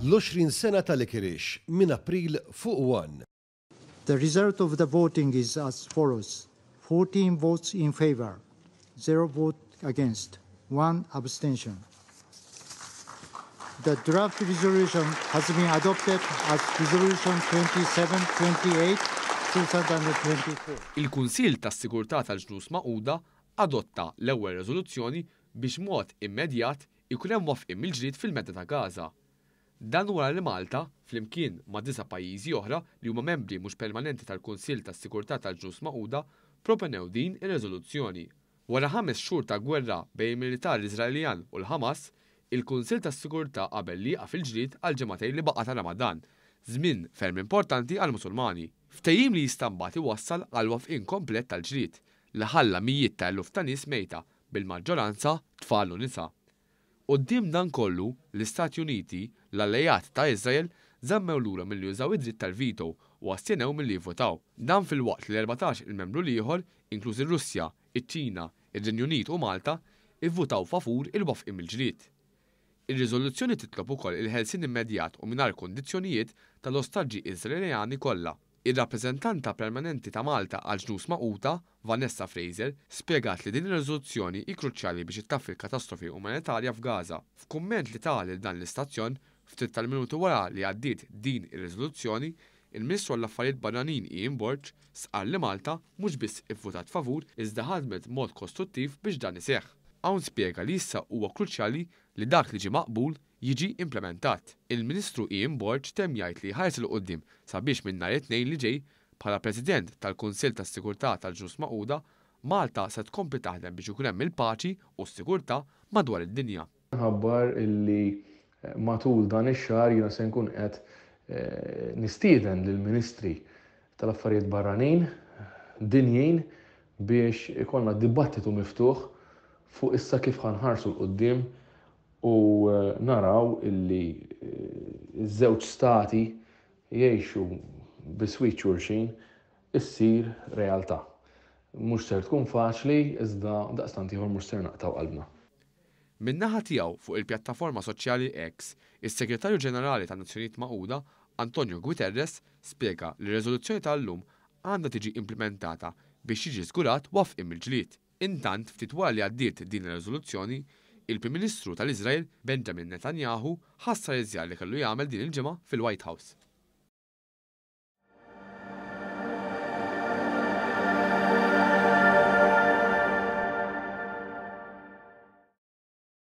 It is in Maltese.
L-20 sena tal-Ikirix minn April fuq wan. The result of the voting is as follows. 14 votes in favor, 0 vote against, 1 abstention. The draft resolution has been adopted as Resolution 27-28-2024. Il-Kunsil tas sigurtà tal-ġnus maquda adotta l-ewwel riżoluzzjoni biex mod immedjat ikun hemm wafqim il-ġrid fil-medda ta' Gaza. Dan wara li Malta, flimkien ma' disa pajjiżi oħra li huma membri mhux permanenti tal-Kunsill tas-Sigurtà tal-Ġus Maquda propenew din ir-reżoluzzjoni. Wara ħames xhur ta' gwerra bejn militar Iżraeljan u l-Ħamas, il-Kunsill tas-Sigurtà qabel li fil-ġrid għal ġematej li baqa' ta' Ramadan, żmien ferm importanti għal-Musulmani. Ftejim li jistambat iwassal għal wafqin komplett tal-ġrid li ħalla mijiet ta' eluf ta' nies mejta bil-maġġoranza tfal u nisa. Qoddim dan kollu l-Istati Uniti l-allejat ta' Izrael zammew lura mill-li jużaw id-dritt tal-vito u għastjenew mill-li votaw. Dan fil-waqt li 14 il-membru liħor, inkluż il-Russja, il-ċina, il-Renju Unit u Malta, ivvutaw favur il-wafqim il-ġrid. Ir-riżoluzzjoni titlob ukoll il-ħelsin immedjat u mingħajr kondizzjonijiet tal-ostaġġi Iżraeljani kollha. Ir-rappreżentanta permanenti ta' Malta għal ġnus maquta, Vanessa Fraser, spjegat li din ir-riżoluzzjoni hi kruċjali biex ittaffi l-katastrofi umanitarja f'Gaza. F'kumment li tagħlel dan l-istazzjon, Ftit tal-minuti wara li għaddiet din ir-riżoluzzjoni, il-Ministru għall-Affarijiet Bananin Ian Borġ sqal li Malta mhux biss ivvutat favur iżda ħadmet mod kostruttiv biex dan iseħħ. Hawn spjega li issa huwa kruċjali li dak li ġi maqbul jiġi implementat. Il-Ministru Ian Borġ tem jgħid li ħares il qoddim sabiex minn nhar it-tnejn li ġej bħala President tal-Kunsill tas-Sigurtà tal-Ġus Maquda Malta se tkompli taħdem biex ikun hemm il-paċi u s-sigurtà madwar id-dinja. Ħabbar illi matul dan ix-xahar jiena se nkun qed eh, nistieden lill-Ministri tal-Affarijiet Barranin dinjin biex ikollna dibattitu miftuħ fuq issa kif ħanħarsu l-qoddim u eh, naraw illi eh, iż-żewġ stati jgħixu biswit xurxin issir realtà. Mhux ser tkun faċli, iżda daqstant ieħor mhux ser naqtaw qalbna. Min-naħa tiegħu fuq il-pjattaforma soċjali X, is-Segretarju Ġenerali tan-Nazzjonijiet Magħquda Antonio Guterres spiega li r-riżoluzzjoni tal-lum għandha tiġi implementata biex jiġi żgurat wafqim il-ġlied. Intant ftit wara li għaddiet din ir-riżoluzzjoni, il-Prim Ministru tal-Iżrael Benjamin Netanyahu ħassar iżjar li kellu jagħmel din il-ġimgħa fil-White House.